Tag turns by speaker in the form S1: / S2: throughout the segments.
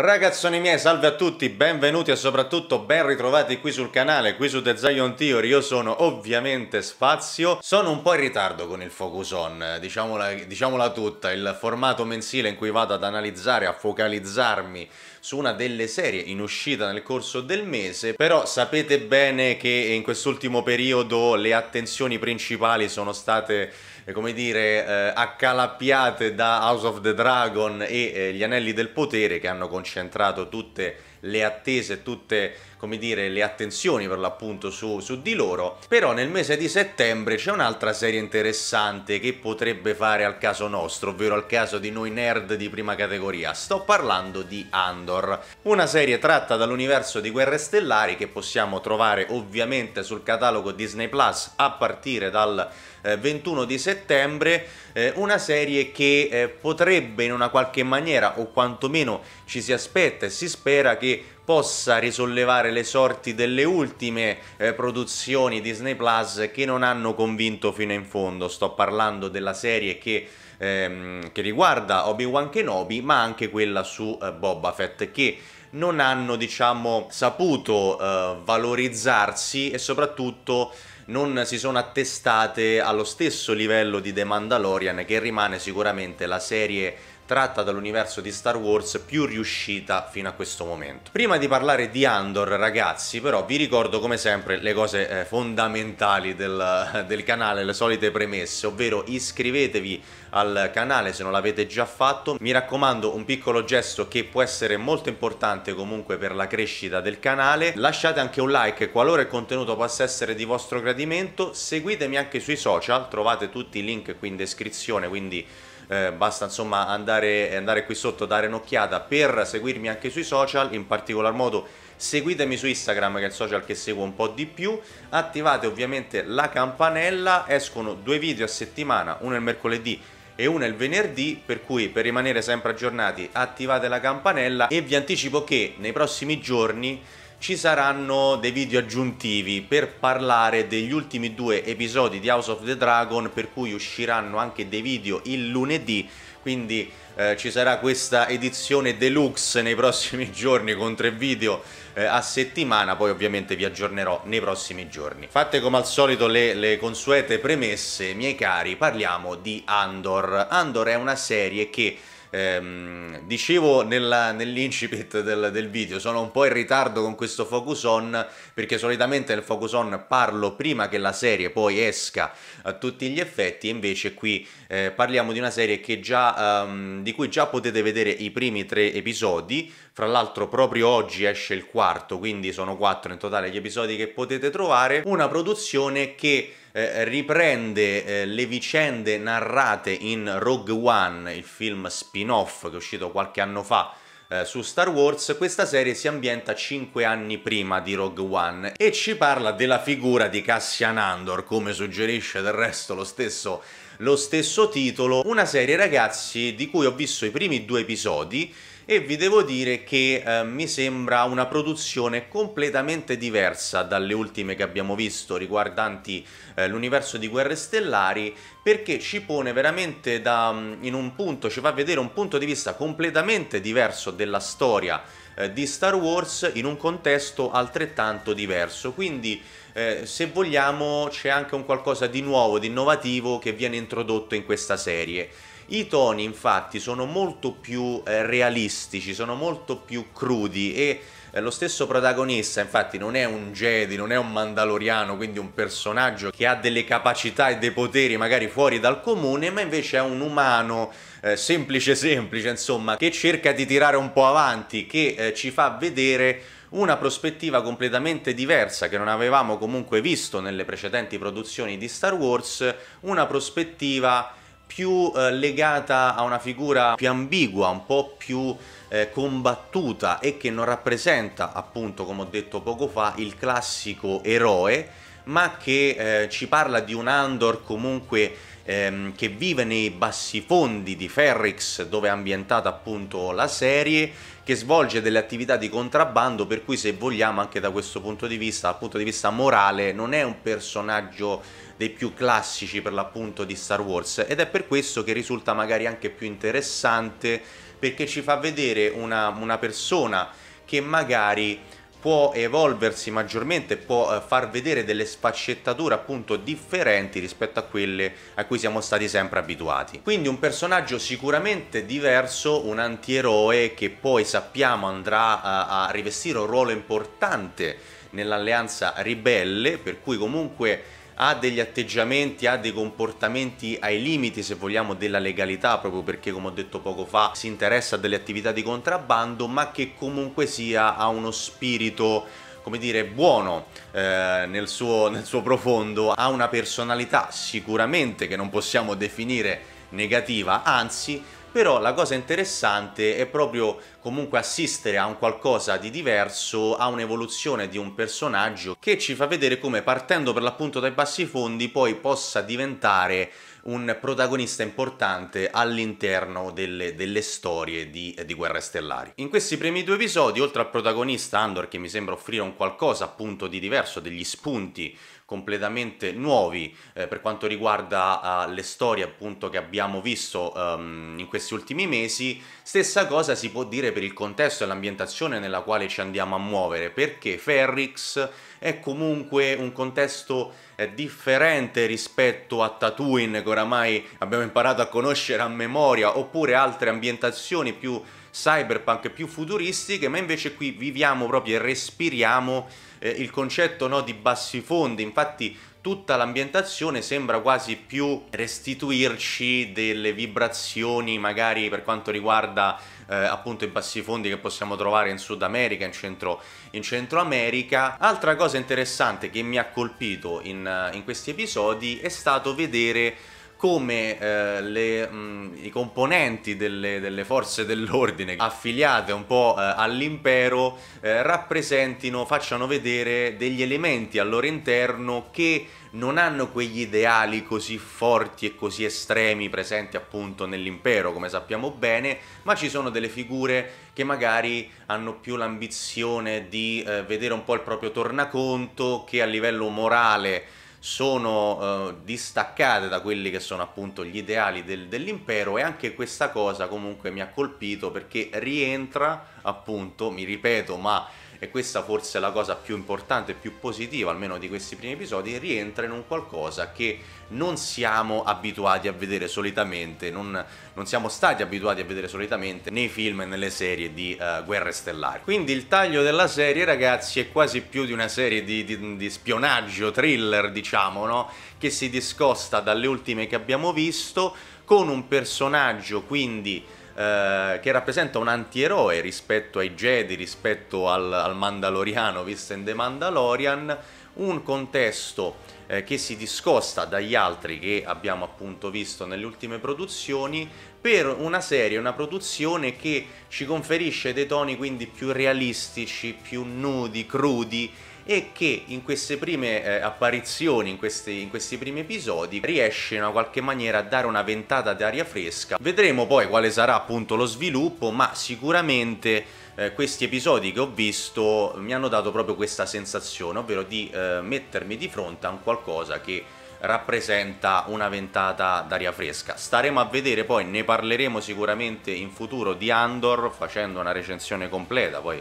S1: Ragazzoni miei, salve a tutti, benvenuti e soprattutto ben ritrovati qui sul canale, qui su The Zion Theory, io sono ovviamente Spazio, sono un po' in ritardo con il Focus On, diciamola, diciamola tutta, il formato mensile in cui vado ad analizzare, a focalizzarmi su una delle serie in uscita nel corso del mese, però sapete bene che in quest'ultimo periodo le attenzioni principali sono state eh, come dire, eh, accalappiate da House of the Dragon e eh, gli Anelli del Potere che hanno concentrato tutte le attese, tutte come dire, le attenzioni per l'appunto su, su di loro. Però nel mese di settembre c'è un'altra serie interessante che potrebbe fare al caso nostro, ovvero al caso di noi nerd di prima categoria. Sto parlando di Andor, una serie tratta dall'universo di Guerre Stellari che possiamo trovare ovviamente sul catalogo Disney Plus a partire dal 21 eh, di settembre, eh, una serie che eh, potrebbe in una qualche maniera o quantomeno ci si aspetta e si spera che possa risollevare le sorti delle ultime eh, produzioni Disney Plus che non hanno convinto fino in fondo. Sto parlando della serie che ehm, che riguarda Obi-Wan Kenobi, ma anche quella su eh, Boba Fett, che non hanno, diciamo, saputo eh, valorizzarsi e soprattutto non si sono attestate allo stesso livello di The Mandalorian, che rimane sicuramente la serie tratta dall'universo di Star Wars più riuscita fino a questo momento. Prima di parlare di Andor ragazzi però vi ricordo come sempre le cose eh, fondamentali del, del canale, le solite premesse, ovvero iscrivetevi al canale se non l'avete già fatto, mi raccomando un piccolo gesto che può essere molto importante comunque per la crescita del canale, lasciate anche un like qualora il contenuto possa essere di vostro gradimento, seguitemi anche sui social, trovate tutti i link qui in descrizione, quindi eh, basta insomma andare, andare qui sotto, dare un'occhiata per seguirmi anche sui social, in particolar modo seguitemi su Instagram che è il social che seguo un po' di più, attivate ovviamente la campanella, escono due video a settimana, uno il mercoledì e uno il venerdì, per cui per rimanere sempre aggiornati attivate la campanella e vi anticipo che nei prossimi giorni ci saranno dei video aggiuntivi per parlare degli ultimi due episodi di House of the Dragon per cui usciranno anche dei video il lunedì quindi eh, ci sarà questa edizione deluxe nei prossimi giorni con tre video eh, a settimana poi ovviamente vi aggiornerò nei prossimi giorni fatte come al solito le, le consuete premesse miei cari parliamo di Andor Andor è una serie che Ehm, dicevo nella, nell'incipit del, del, video, sono un po' in ritardo con questo focus on perché solitamente nel focus on parlo prima che la serie poi esca a tutti gli effetti, invece qui eh, parliamo di una serie già, um, di cui già potete vedere i primi tre episodi, fra l'altro proprio oggi esce il quarto, quindi sono quattro in totale gli episodi che potete trovare, una produzione che eh, riprende eh, le vicende narrate in Rogue One, il film spin-off che è uscito qualche anno fa eh, su Star Wars, questa serie si ambienta 5 anni prima di Rogue One e ci parla della figura di Cassian Andor, come suggerisce del resto lo stesso, lo stesso titolo, una serie ragazzi di cui ho visto i primi due episodi e vi devo dire che eh, mi sembra una produzione completamente diversa dalle ultime che abbiamo visto riguardanti eh, l'universo di Guerre Stellari perché ci pone veramente da, mm, in un punto, ci fa vedere un punto di vista completamente diverso della storia eh, di Star Wars in un contesto altrettanto diverso, quindi eh, se vogliamo c'è anche un qualcosa di nuovo, di innovativo che viene introdotto in questa serie. I toni infatti sono molto più eh, realistici, sono molto più crudi e eh, lo stesso protagonista infatti non è un Jedi, non è un Mandaloriano, quindi un personaggio che ha delle capacità e dei poteri magari fuori dal comune, ma invece è un umano eh, semplice semplice, insomma, che cerca di tirare un po' avanti, che eh, ci fa vedere una prospettiva completamente diversa che non avevamo comunque visto nelle precedenti produzioni di Star Wars, una prospettiva più eh, legata a una figura più ambigua, un po' più eh, combattuta e che non rappresenta appunto come ho detto poco fa il classico eroe ma che eh, ci parla di un Andor comunque ehm, che vive nei bassifondi di Ferrix dove è ambientata appunto la serie che svolge delle attività di contrabbando per cui se vogliamo anche da questo punto di vista dal punto di vista morale non è un personaggio dei più classici per l'appunto di Star Wars ed è per questo che risulta magari anche più interessante perché ci fa vedere una, una persona che magari può evolversi maggiormente, può eh, far vedere delle sfaccettature appunto differenti rispetto a quelle a cui siamo stati sempre abituati. Quindi un personaggio sicuramente diverso, un antieroe che poi sappiamo andrà a, a rivestire un ruolo importante nell'alleanza ribelle, per cui comunque ha degli atteggiamenti, ha dei comportamenti ai limiti, se vogliamo, della legalità, proprio perché, come ho detto poco fa, si interessa a delle attività di contrabbando, ma che comunque sia ha uno spirito come dire, buono eh, nel, suo, nel suo profondo, ha una personalità sicuramente che non possiamo definire negativa, anzi però la cosa interessante è proprio comunque assistere a un qualcosa di diverso, a un'evoluzione di un personaggio che ci fa vedere come partendo per l'appunto dai bassi fondi poi possa diventare un protagonista importante all'interno delle, delle storie di, di, Guerre Stellari. In questi primi due episodi, oltre al protagonista Andor che mi sembra offrire un qualcosa appunto di diverso, degli spunti completamente nuovi eh, per quanto riguarda uh, le storie appunto che abbiamo visto um, in questi ultimi mesi. Stessa cosa si può dire per il contesto e l'ambientazione nella quale ci andiamo a muovere, perché Ferrix è comunque un contesto eh, differente rispetto a Tatooine che oramai abbiamo imparato a conoscere a memoria, oppure altre ambientazioni più cyberpunk più futuristiche, ma invece qui viviamo proprio e respiriamo eh, il concetto no, di bassi fondi, infatti tutta l'ambientazione sembra quasi più restituirci delle vibrazioni magari per quanto riguarda eh, appunto i bassi fondi che possiamo trovare in Sud America, in Centro, in Centro America. Altra cosa interessante che mi ha colpito in, eh, in questi episodi è stato vedere come eh, le, mh, mm, i componenti delle, delle forze dell'ordine affiliate un po' eh, all'impero eh, rappresentino, facciano vedere degli elementi al loro interno che non hanno quegli ideali così forti e così estremi presenti appunto nell'impero, come sappiamo bene, ma ci sono delle figure che magari hanno più l'ambizione di eh, vedere un po' il proprio tornaconto che a livello morale sono eh, distaccate da quelli che sono appunto gli ideali del, dell'impero e anche questa cosa comunque mi ha colpito perché rientra appunto, mi ripeto, ma e questa forse è la cosa più importante, più positiva almeno di questi primi episodi, rientra in un qualcosa che non siamo abituati a vedere solitamente, non, non siamo stati abituati a vedere solitamente nei film e nelle serie di uh, guerre stellari. Quindi il taglio della serie ragazzi è quasi più di una serie di, di, di spionaggio, thriller diciamo, no? che si discosta dalle ultime che abbiamo visto, con un personaggio quindi eh, che rappresenta un antieroe rispetto ai Jedi, rispetto al, al Mandaloriano visto in The Mandalorian, un contesto eh, che si discosta dagli altri che abbiamo appunto visto nelle ultime produzioni per una serie, una produzione che ci conferisce dei toni quindi più realistici, più nudi, crudi e che in queste prime eh, apparizioni, in questi, in questi primi episodi, riesce in una qualche maniera a dare una ventata d'aria fresca. Vedremo poi quale sarà appunto lo sviluppo, ma sicuramente eh, questi episodi che ho visto mi hanno dato proprio questa sensazione, ovvero di eh, mettermi di fronte a un qualcosa che rappresenta una ventata d'aria fresca. Staremo a vedere poi, ne parleremo sicuramente in futuro di Andor facendo una recensione completa, poi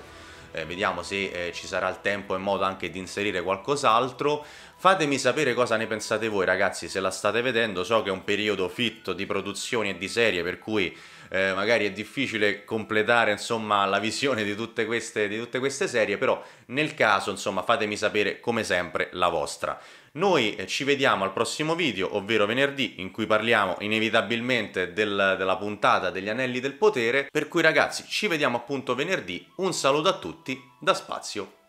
S1: eh, vediamo se eh, ci sarà il tempo e modo anche di inserire qualcos'altro. Fatemi sapere cosa ne pensate voi ragazzi se la state vedendo, so che è un periodo fitto di produzioni e di serie per cui eh, magari è difficile completare insomma la visione di tutte, queste, di tutte queste serie, però nel caso insomma fatemi sapere come sempre la vostra. Noi eh, ci vediamo al prossimo video, ovvero venerdì, in cui parliamo inevitabilmente del, della puntata degli anelli del potere. Per cui ragazzi, ci vediamo appunto venerdì. Un saluto a tutti da Spazio